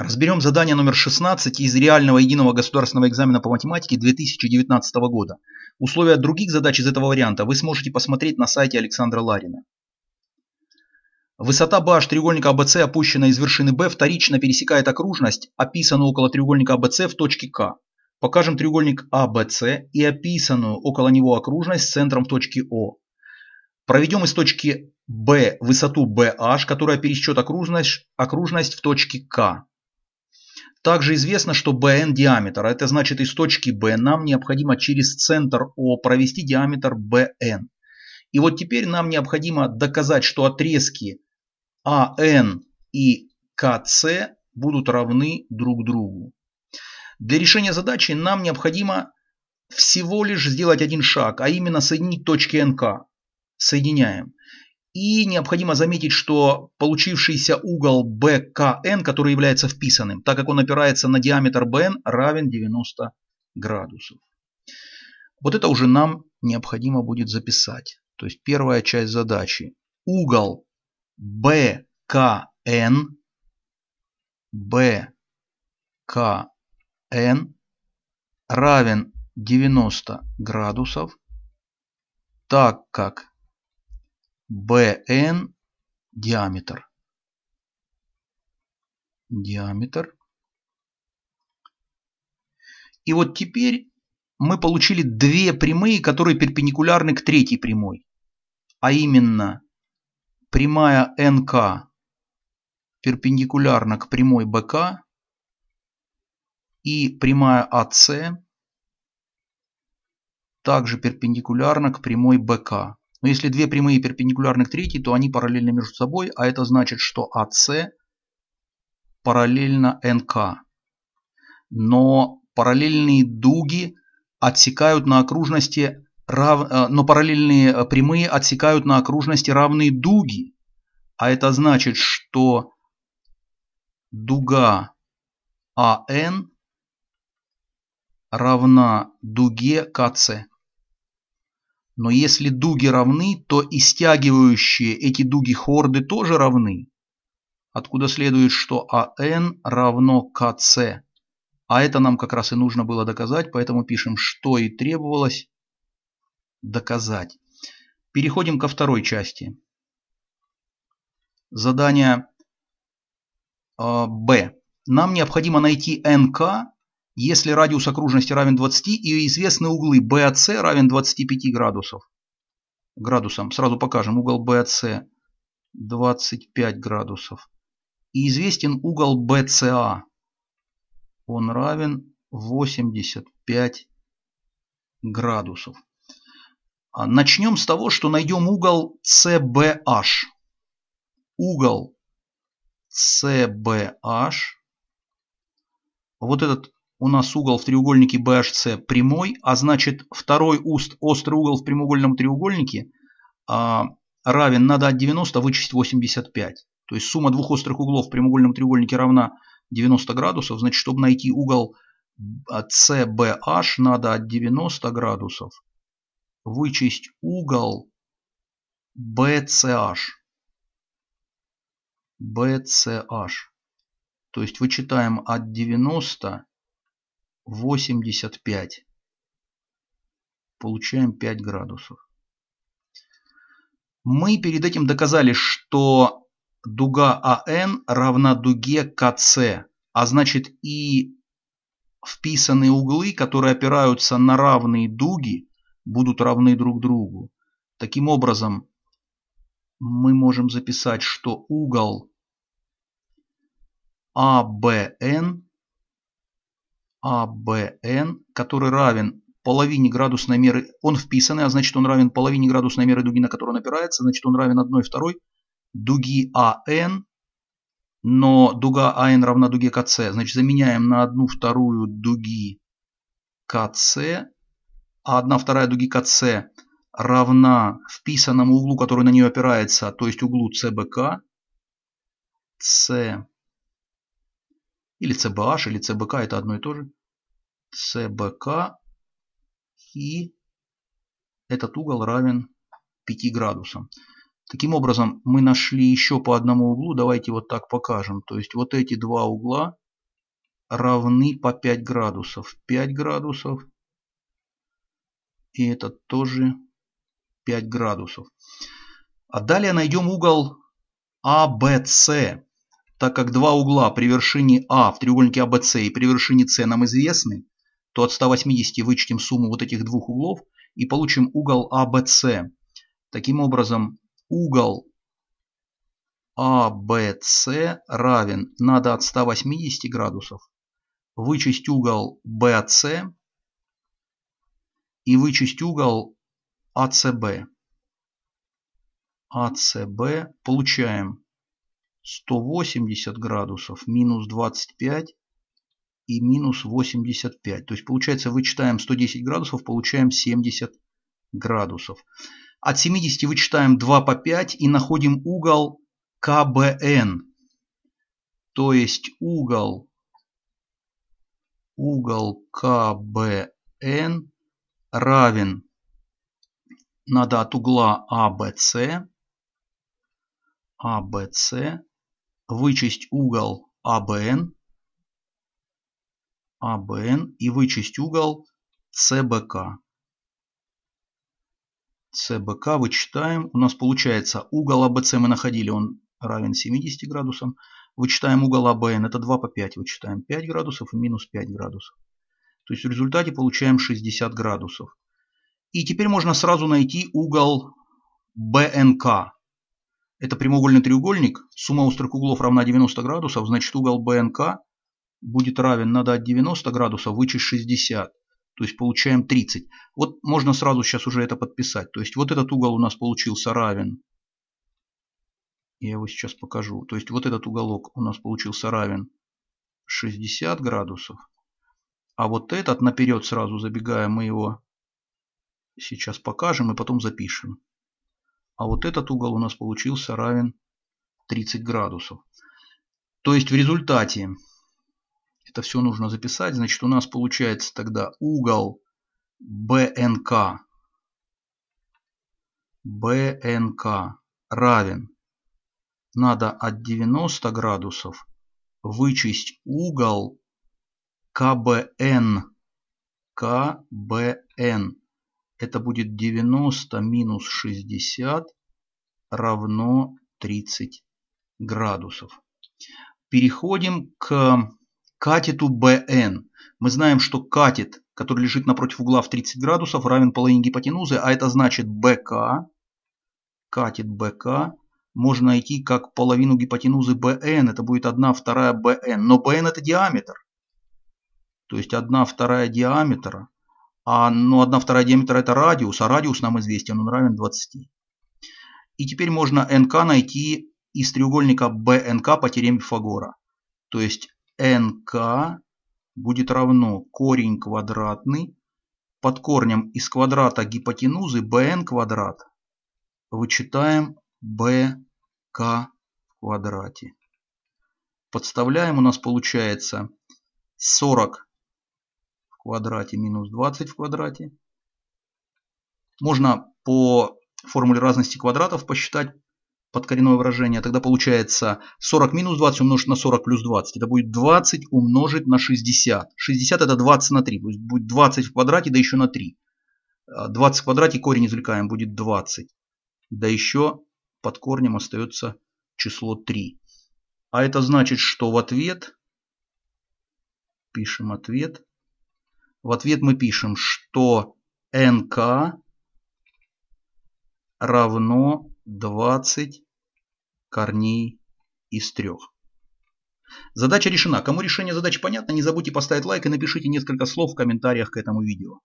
Разберем задание номер 16 из реального единого государственного экзамена по математике 2019 года. Условия других задач из этого варианта вы сможете посмотреть на сайте Александра Ларина. Высота баш треугольника АБЦ, опущенная из вершины B, вторично пересекает окружность, описанную около треугольника АБЦ в точке К. Покажем треугольник АБЦ и описанную около него окружность с центром в точке О. Проведем из точки B высоту BH, которая пересечет окружность, окружность в точке К. Также известно, что BN диаметр, а это значит из точки B нам необходимо через центр O провести диаметр BN. И вот теперь нам необходимо доказать, что отрезки AN и KC будут равны друг другу. Для решения задачи нам необходимо всего лишь сделать один шаг, а именно соединить точки НК. Соединяем. И необходимо заметить, что получившийся угол БКН, который является вписанным, так как он опирается на диаметр БН, равен 90 градусов. Вот это уже нам необходимо будет записать. То есть первая часть задачи. Угол БКН, БКН равен 90 градусов, так как BN диаметр. Диаметр. И вот теперь мы получили две прямые, которые перпендикулярны к третьей прямой. А именно прямая НК перпендикулярна к прямой БК и прямая АС также перпендикулярна к прямой БК. Но если две прямые перпендикулярны к третьей, то они параллельны между собой, а это значит, что АС параллельно НК. Но параллельные дуги отсекают на окружности, рав... Э, но параллельные э, прямые отсекают на окружности равные дуги. А это значит, что дуга АН равна дуге КЦ. Но если дуги равны, то и стягивающие эти дуги хорды тоже равны. Откуда следует, что АН равно КС, А это нам как раз и нужно было доказать, поэтому пишем, что и требовалось доказать. Переходим ко второй части. Задание э, Б. Нам необходимо найти НК если радиус окружности равен 20 и известны углы BAC равен 25 градусов. Градусам сразу покажем угол BAC 25 градусов. И известен угол BCA. А. Он равен 85 градусов. А начнем с того, что найдем угол CBH. Угол CBH. Вот этот у нас угол в треугольнике BHC прямой, а значит второй уст, острый угол в прямоугольном треугольнике а, равен, надо от 90 вычесть 85. То есть сумма двух острых углов в прямоугольном треугольнике равна 90 градусов. Значит, чтобы найти угол а, CBH, надо от 90 градусов вычесть угол BCH. BCH. То есть вычитаем от 90 85. Получаем 5 градусов. Мы перед этим доказали, что дуга АН равна дуге КС, а значит и вписанные углы, которые опираются на равные дуги, будут равны друг другу. Таким образом, мы можем записать, что угол АБН АБН, который равен половине градусной меры, он вписанный, а значит он равен половине градусной меры дуги, на которую он опирается, значит он равен 1 второй дуги АН, но дуга АН равна дуге КС, значит заменяем на 1 вторую дуги КС, а 1 вторая дуги КС равна вписанному углу, который на нее опирается, то есть углу ЦБК, С или ЦБХ, или ЦБК, это одно и то же. ЦБК и этот угол равен 5 градусам. Таким образом, мы нашли еще по одному углу. Давайте вот так покажем. То есть вот эти два угла равны по 5 градусов. 5 градусов. И это тоже 5 градусов. А далее найдем угол ABC. А так как два угла при вершине А в треугольнике АБС и при вершине С нам известны, то от 180 вычтем сумму вот этих двух углов и получим угол АБС. Таким образом, угол АБС равен, надо от 180 градусов, вычесть угол БАС и вычесть угол АСБ. АСБ получаем 180 градусов, минус 25 и минус 85. То есть получается вычитаем 110 градусов, получаем 70 градусов. От 70 вычитаем 2 по 5 и находим угол КБН. То есть угол, угол КБН равен, надо от угла АБС, АБС вычесть угол АБН, АБН и вычесть угол СБК. СБК вычитаем. У нас получается угол АБЦ мы находили, он равен 70 градусам. Вычитаем угол АБН, это 2 по 5. Вычитаем 5 градусов и минус 5 градусов. То есть в результате получаем 60 градусов. И теперь можно сразу найти угол БНК. Это прямоугольный треугольник. Сумма острых углов равна 90 градусов, значит угол БНК будет равен, надо от 90 градусов вычесть 60. То есть получаем 30. Вот можно сразу сейчас уже это подписать. То есть вот этот угол у нас получился равен. Я его сейчас покажу. То есть вот этот уголок у нас получился равен 60 градусов. А вот этот наперед сразу забегая, мы его сейчас покажем и потом запишем. А вот этот угол у нас получился равен 30 градусов. То есть в результате, это все нужно записать, значит у нас получается тогда угол БНК, БНК равен, надо от 90 градусов вычесть угол КБН, КБН это будет 90 минус 60 равно 30 градусов. Переходим к катету BN. Мы знаем, что катет, который лежит напротив угла в 30 градусов, равен половине гипотенузы, а это значит BK. Катет BK можно найти как половину гипотенузы BN. Это будет 1 вторая BN. Но BN это диаметр. То есть 1 вторая диаметра а ну, 1 вторая диаметра это радиус, а радиус нам известен, он равен 20. И теперь можно НК найти из треугольника БНК по теореме Пифагора. То есть НК будет равно корень квадратный под корнем из квадрата гипотенузы БН квадрат. Вычитаем БК в квадрате. Подставляем, у нас получается 40 квадрате минус 20 в квадрате. Можно по формуле разности квадратов посчитать подкоренное выражение. Тогда получается 40 минус 20 умножить на 40 плюс 20. Это будет 20 умножить на 60. 60 это 20 на 3. То есть будет 20 в квадрате, да еще на 3. 20 а в квадрате корень извлекаем, будет 20. Да еще под корнем остается число 3. А это значит, что в ответ, пишем ответ, в ответ мы пишем, что НК равно 20 корней из трех. Задача решена. Кому решение задачи понятно, не забудьте поставить лайк и напишите несколько слов в комментариях к этому видео.